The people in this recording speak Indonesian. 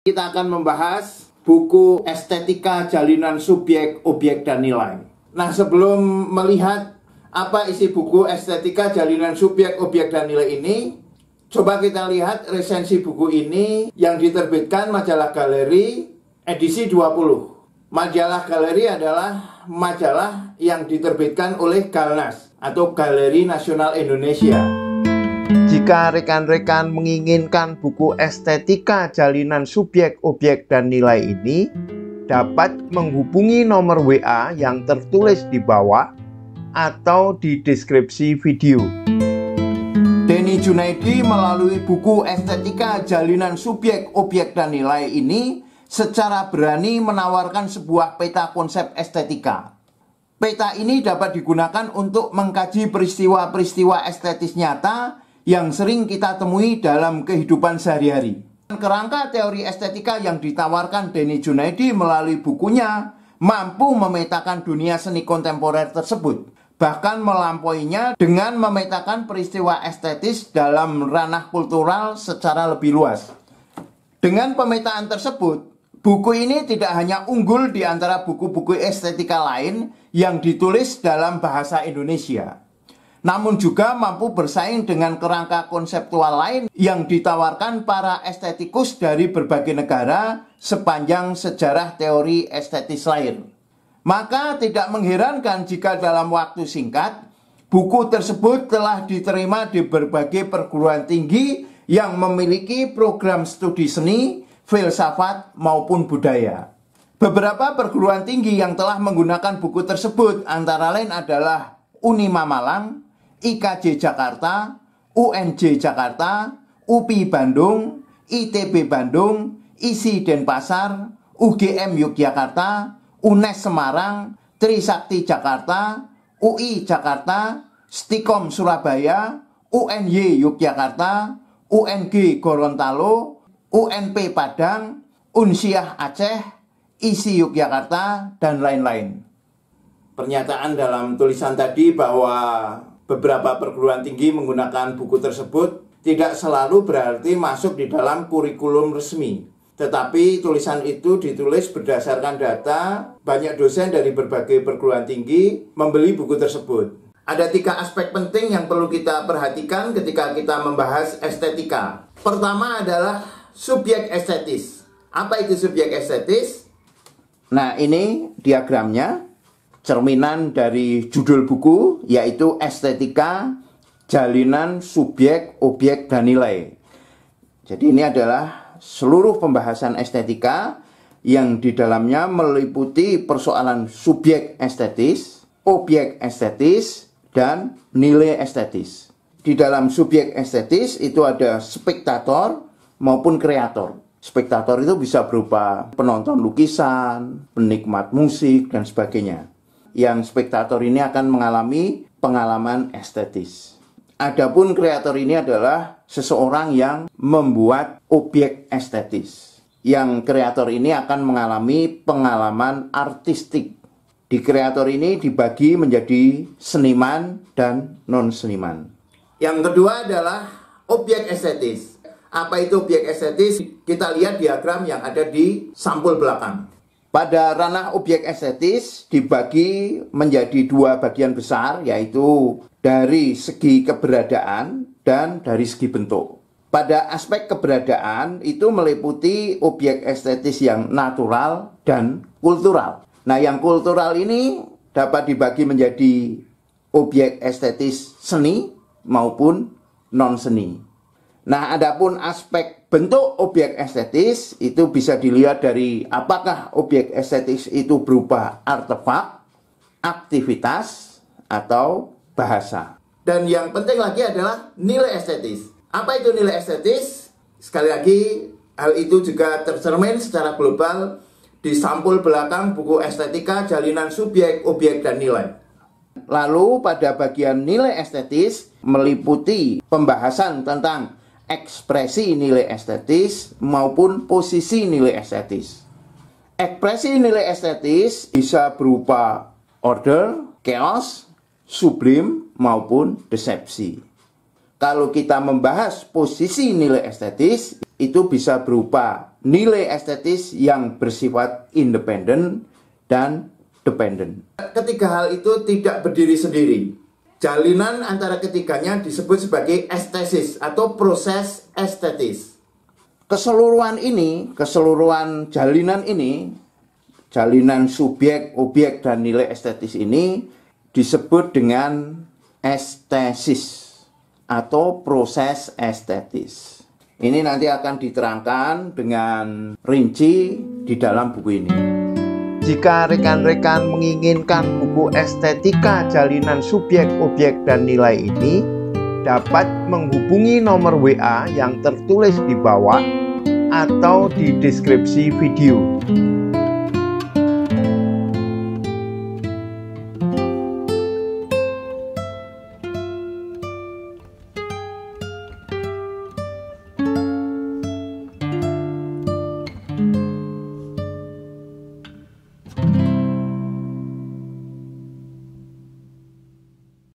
Kita akan membahas buku Estetika Jalinan Subjek, Objek, dan Nilai. Nah, sebelum melihat apa isi buku Estetika Jalinan Subjek, Objek, dan Nilai ini, coba kita lihat resensi buku ini yang diterbitkan majalah galeri edisi 20. Majalah galeri adalah majalah yang diterbitkan oleh Galnas atau Galeri Nasional Indonesia. Jika rekan-rekan menginginkan buku estetika jalinan subjek, objek, dan nilai ini, dapat menghubungi nomor WA yang tertulis di bawah atau di deskripsi video. Denny Junaidi melalui buku Estetika Jalinan Subjek, Objek, dan Nilai ini secara berani menawarkan sebuah peta konsep estetika. Peta ini dapat digunakan untuk mengkaji peristiwa-peristiwa estetis nyata yang sering kita temui dalam kehidupan sehari-hari. Kerangka teori estetika yang ditawarkan Denny Junaidi melalui bukunya mampu memetakan dunia seni kontemporer tersebut, bahkan melampauinya dengan memetakan peristiwa estetis dalam ranah kultural secara lebih luas. Dengan pemetaan tersebut, buku ini tidak hanya unggul di antara buku-buku estetika lain yang ditulis dalam bahasa Indonesia namun juga mampu bersaing dengan kerangka konseptual lain yang ditawarkan para estetikus dari berbagai negara sepanjang sejarah teori estetis lain. Maka tidak mengherankan jika dalam waktu singkat, buku tersebut telah diterima di berbagai perguruan tinggi yang memiliki program studi seni, filsafat, maupun budaya. Beberapa perguruan tinggi yang telah menggunakan buku tersebut antara lain adalah Unima Malang, IKJ Jakarta, UNJ Jakarta, UPI Bandung, ITB Bandung, ISI Denpasar, UGM Yogyakarta, UNES Semarang, Trisakti Jakarta, UI Jakarta, Stikom Surabaya, UNY Yogyakarta, UNG Gorontalo, UNP Padang, Unsiah Aceh, ISI Yogyakarta, dan lain-lain. Pernyataan dalam tulisan tadi bahwa beberapa perguruan tinggi menggunakan buku tersebut tidak selalu berarti masuk di dalam kurikulum resmi. Tetapi tulisan itu ditulis berdasarkan data banyak dosen dari berbagai perguruan tinggi membeli buku tersebut. Ada tiga aspek penting yang perlu kita perhatikan ketika kita membahas estetika. Pertama adalah subjek estetis. Apa itu subjek estetis? Nah, ini diagramnya cerminan dari judul buku yaitu estetika jalinan subjek, objek dan nilai. Jadi ini adalah seluruh pembahasan estetika yang di dalamnya meliputi persoalan subjek estetis, objek estetis dan nilai estetis. Di dalam subjek estetis itu ada spektator maupun kreator. Spektator itu bisa berupa penonton lukisan, penikmat musik dan sebagainya yang spektator ini akan mengalami pengalaman estetis. Adapun kreator ini adalah seseorang yang membuat objek estetis. Yang kreator ini akan mengalami pengalaman artistik. Di kreator ini dibagi menjadi seniman dan non-seniman. Yang kedua adalah objek estetis. Apa itu objek estetis? Kita lihat diagram yang ada di sampul belakang. Pada ranah objek estetis dibagi menjadi dua bagian besar yaitu dari segi keberadaan dan dari segi bentuk. Pada aspek keberadaan itu meliputi objek estetis yang natural dan kultural. Nah, yang kultural ini dapat dibagi menjadi objek estetis seni maupun non seni. Nah, adapun aspek bentuk objek estetis itu bisa dilihat dari apakah objek estetis itu berupa artefak, aktivitas, atau bahasa. Dan yang penting lagi adalah nilai estetis. Apa itu nilai estetis? Sekali lagi, hal itu juga tercermin secara global di sampul belakang buku estetika jalinan subjek, objek, dan nilai. Lalu pada bagian nilai estetis meliputi pembahasan tentang ekspresi nilai estetis maupun posisi nilai estetis. Ekspresi nilai estetis bisa berupa order, chaos, sublim, maupun desepsi. Kalau kita membahas posisi nilai estetis, itu bisa berupa nilai estetis yang bersifat independen dan dependen. Ketiga hal itu tidak berdiri sendiri. Jalinan antara ketiganya disebut sebagai estesis atau proses estetis. Keseluruhan ini, keseluruhan jalinan ini, jalinan subjek, objek dan nilai estetis ini disebut dengan estesis atau proses estetis. Ini nanti akan diterangkan dengan rinci di dalam buku ini. Jika rekan-rekan menginginkan buku estetika jalinan subjek, objek, dan nilai ini, dapat menghubungi nomor WA yang tertulis di bawah atau di deskripsi video.